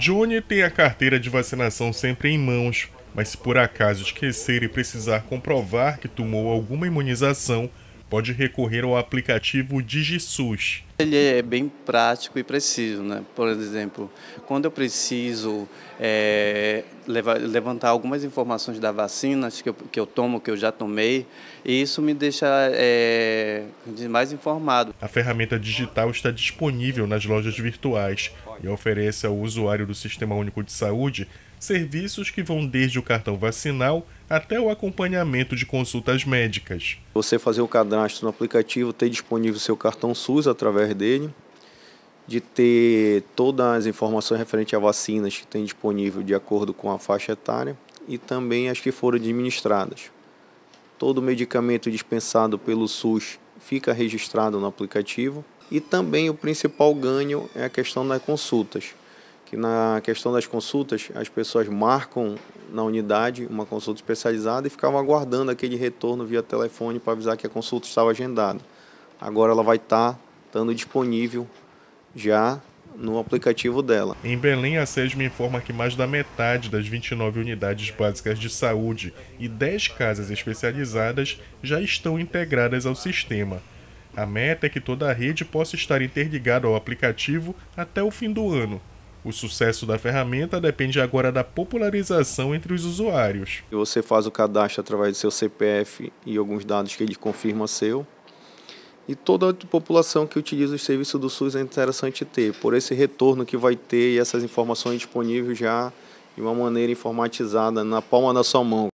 Johnny tem a carteira de vacinação sempre em mãos, mas se por acaso esquecer e precisar comprovar que tomou alguma imunização, pode recorrer ao aplicativo DigiSUS. Ele é bem prático e preciso, né? Por exemplo, quando eu preciso é, levantar algumas informações da vacina que eu, que eu tomo, que eu já tomei, e isso me deixa é, mais informado. A ferramenta digital está disponível nas lojas virtuais e oferece ao usuário do Sistema Único de Saúde serviços que vão desde o cartão vacinal até o acompanhamento de consultas médicas. Você fazer o cadastro no aplicativo, ter disponível seu cartão SUS através dele, de ter todas as informações referentes a vacinas que tem disponível de acordo com a faixa etária e também as que foram administradas. Todo medicamento dispensado pelo SUS fica registrado no aplicativo e também o principal ganho é a questão das consultas. Que na questão das consultas, as pessoas marcam na unidade uma consulta especializada e ficavam aguardando aquele retorno via telefone para avisar que a consulta estava agendada. Agora ela vai estar tá estando disponível já no aplicativo dela. Em Berlim, a SES me informa que mais da metade das 29 unidades básicas de saúde e 10 casas especializadas já estão integradas ao sistema. A meta é que toda a rede possa estar interligada ao aplicativo até o fim do ano. O sucesso da ferramenta depende agora da popularização entre os usuários. Você faz o cadastro através do seu CPF e alguns dados que ele confirma seu e toda a população que utiliza o serviço do SUS é interessante ter, por esse retorno que vai ter e essas informações disponíveis já de uma maneira informatizada na palma da sua mão.